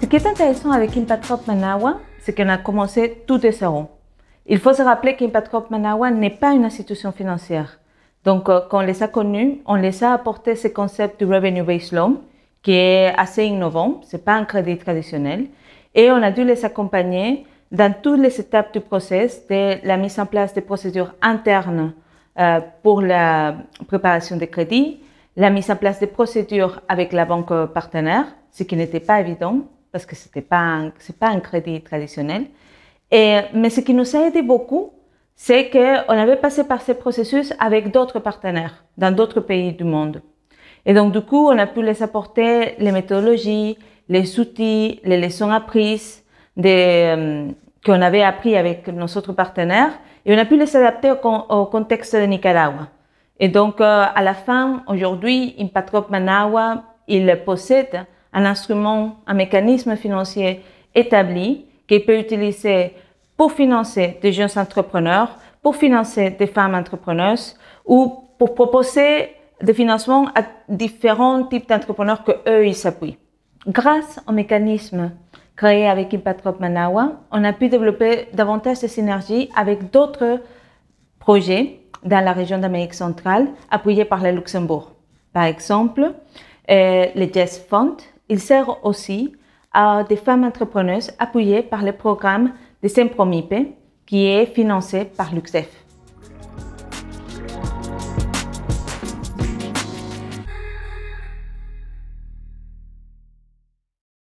Ce qui est intéressant avec Impatrop Manawa, c'est qu'on a commencé tout de zéro. Il faut se rappeler qu'Impatrop Manawa n'est pas une institution financière. Donc, euh, quand on les a connus, on les a apporté ce concept du revenue-based loan, qui est assez innovant, ce n'est pas un crédit traditionnel, et on a dû les accompagner dans toutes les étapes du process, de la mise en place des procédures internes euh, pour la préparation des crédits, la mise en place des procédures avec la banque partenaire, ce qui n'était pas évident parce que ce n'est pas, pas, un crédit traditionnel. Et, mais ce qui nous a aidé beaucoup, c'est qu'on avait passé par ces processus avec d'autres partenaires dans d'autres pays du monde. Et donc, du coup, on a pu les apporter les méthodologies, les outils, les leçons apprises, euh, qu'on avait appris avec nos autres partenaires et on a pu les adapter au, contexte de Nicaragua. Et donc, euh, à la fin, aujourd'hui, Impatrop Managua, il possède un instrument, un mécanisme financier établi qu'il peut utiliser pour financer des jeunes entrepreneurs, pour financer des femmes entrepreneuses ou pour proposer des financements à différents types d'entrepreneurs que eux, ils s'appuient. Grâce au mécanisme créé avec Impatrop Manawa, on a pu développer davantage de synergies avec d'autres projets dans la région d'Amérique centrale, appuyés par le Luxembourg. Par exemple, euh, le Jazz Fund, il sert aussi à des femmes entrepreneuses appuyées par le programme de Saint-Promipe qui est financé par l'UXEF.